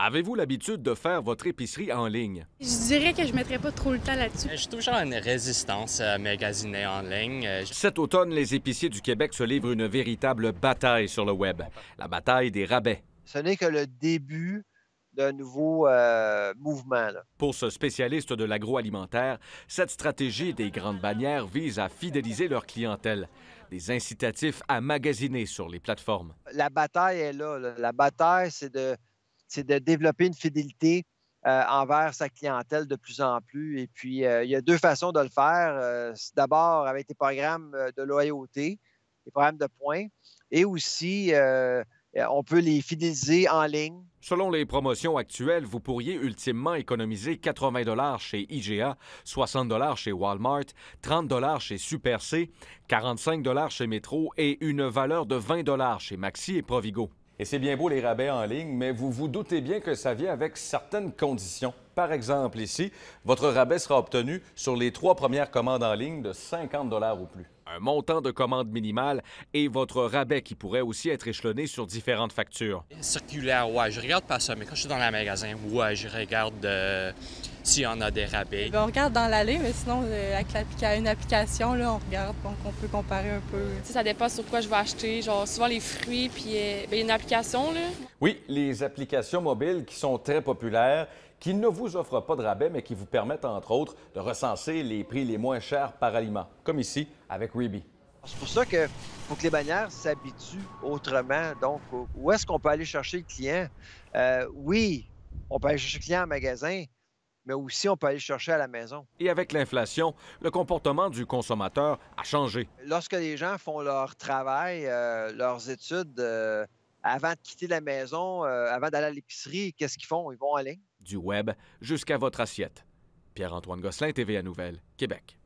Avez-vous l'habitude de faire votre épicerie en ligne? Je dirais que je ne mettrais pas trop le temps là-dessus. Euh, J'ai toujours une résistance à magasiner en ligne. Euh, Cet automne, les épiciers du Québec se livrent une véritable bataille sur le Web, la bataille des rabais. Ce n'est que le début d'un nouveau euh, mouvement. Pour ce spécialiste de l'agroalimentaire, cette stratégie des grandes bannières vise à fidéliser leur clientèle des incitatifs à magasiner sur les plateformes. La bataille est là. La bataille, c'est de c'est de développer une fidélité euh, envers sa clientèle de plus en plus. Et puis, euh, il y a deux façons de le faire. Euh, d'abord, avec des programmes de loyauté, des programmes de points, et aussi on peut les fidéliser en ligne. Selon les promotions actuelles, vous pourriez ultimement économiser 80 dollars chez IGA, 60 dollars chez Walmart, 30 dollars chez Super C, 45 dollars chez Metro et une valeur de 20 dollars chez Maxi et Provigo. Et c'est bien beau les rabais en ligne, mais vous vous doutez bien que ça vient avec certaines conditions. Par exemple, ici, votre rabais sera obtenu sur les trois premières commandes en ligne de 50 ou plus. Un montant de commande minimale et votre rabais qui pourrait aussi être échelonné sur différentes factures. Circulaire, ouais, je regarde pas ça, mais quand je suis dans le magasin, ouais, je regarde. Euh, a des rabais. Eh ben, on regarde dans l'allée, mais sinon, euh, avec une application, là, on regarde, donc on peut comparer un peu. ça dépend sur quoi je vais acheter, genre souvent les fruits, puis euh, ben, y a une application. Là. Oui, les applications mobiles qui sont très populaires qui ne vous offrent pas de rabais, mais qui vous permettent, entre autres, de recenser les prix les moins chers par aliment, comme ici avec Weeby. C'est pour ça que faut que les bannières s'habituent autrement. Donc, où est-ce qu'on peut aller chercher le client? Euh, oui, on peut aller chercher le client en magasin, mais aussi on peut aller chercher à la maison. Et avec l'inflation, le comportement du consommateur a changé. Lorsque les gens font leur travail, euh, leurs études, euh, avant de quitter la maison, euh, avant d'aller à l'épicerie, qu'est-ce qu'ils font? Ils vont en ligne. Du web jusqu'à votre assiette. Pierre-Antoine Gosselin, TVA Nouvelle, Québec.